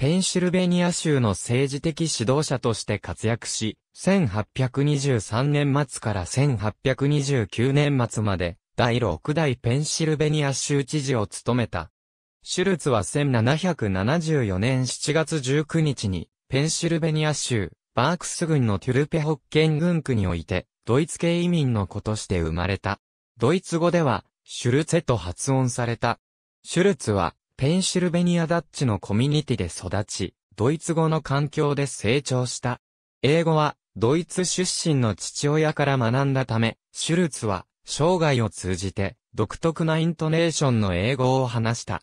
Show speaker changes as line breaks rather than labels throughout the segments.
ペンシルベニア州の政治的指導者として活躍し、1823年末から1829年末まで、第6代ペンシルベニア州知事を務めた。シュルツは1774年7月19日に、ペンシルベニア州、バークス郡のトゥルペホッケン郡区において、ドイツ系移民の子として生まれた。ドイツ語では、シュルツェと発音された。シュルツは、ペンシルベニアダッチのコミュニティで育ち、ドイツ語の環境で成長した。英語は、ドイツ出身の父親から学んだため、シュルツは、生涯を通じて、独特なイントネーションの英語を話した。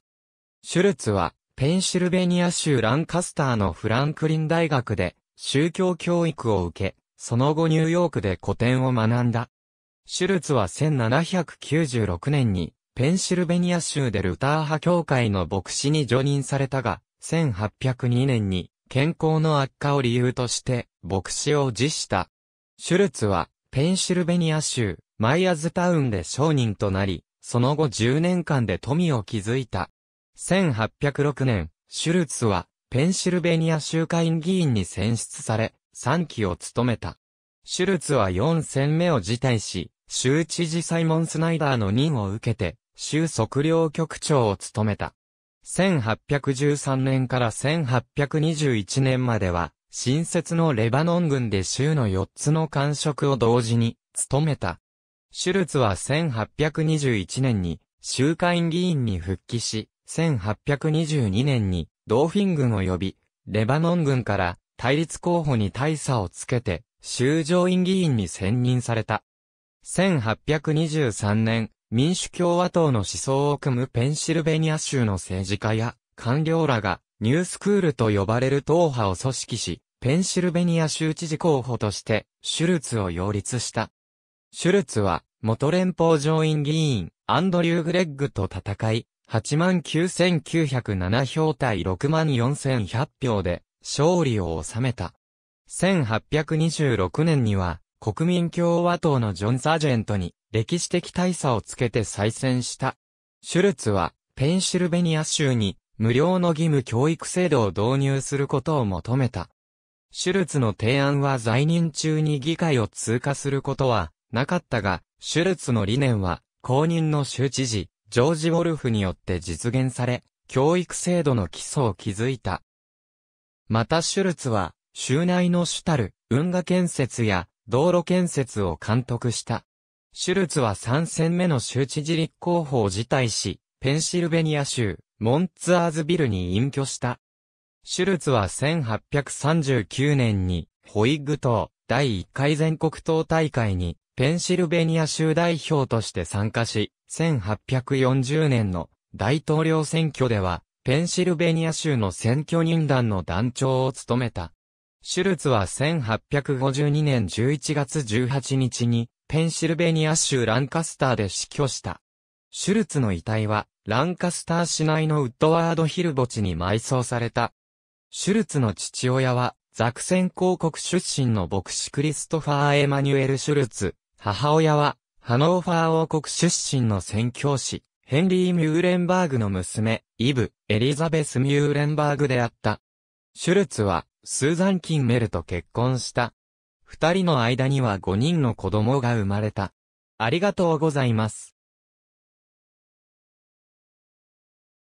シュルツは、ペンシルベニア州ランカスターのフランクリン大学で、宗教教育を受け、その後ニューヨークで古典を学んだ。シュルツは1796年にペンシルベニア州でルター派教会の牧師に除任されたが、1802年に健康の悪化を理由として牧師を辞した。シュルツはペンシルベニア州マイアズタウンで商人となり、その後10年間で富を築いた。1806年、シュルツはペンシルベニア州会員議員に選出され、3期を務めた。シュルツは4戦目を辞退し、州知事サイモン・スナイダーの任を受けて、州測量局長を務めた。1813年から1821年までは、新設のレバノン軍で州の4つの官職を同時に務めた。シュルツは1821年に州会議員に復帰し、1822年にドーフィン軍を呼び、レバノン軍から対立候補に大差をつけて、州上院議員に選任された。1823年、民主共和党の思想を組むペンシルベニア州の政治家や官僚らがニュースクールと呼ばれる党派を組織し、ペンシルベニア州知事候補としてシュルツを擁立した。シュルツは元連邦上院議員アンドリュー・グレッグと戦い、89,907票対64,100票で勝利を収めた。1826年には国民共和党のジョン・サージェントに歴史的大差をつけて再選した。シュルツは、ペンシルベニア州に無料の義務教育制度を導入することを求めた。シュルツの提案は在任中に議会を通過することはなかったが、シュルツの理念は公認の州知事、ジョージ・ウォルフによって実現され、教育制度の基礎を築いた。またシュルツは、州内の主たる運河建設や道路建設を監督した。シュルツは3戦目の州知事立候補を辞退し、ペンシルベニア州、モンツアーズビルに隠居した。シュルツは1839年に、ホイッグ党、第1回全国党大会に、ペンシルベニア州代表として参加し、1840年の大統領選挙では、ペンシルベニア州の選挙人団の団長を務めた。シュルツは1852年11月18日に、ペンシルベニア州ランカスターで死去した。シュルツの遺体は、ランカスター市内のウッドワードヒル墓地に埋葬された。シュルツの父親は、ザクセン公国出身の牧師クリストファー・エマニュエル・シュルツ。母親は、ハノーファー王国出身の宣教師、ヘンリー・ミューレンバーグの娘、イブ、エリザベス・ミューレンバーグであった。シュルツは、スーザン・キンメルと結婚した。二人の間には五人の子供が生まれた。ありがとうございます。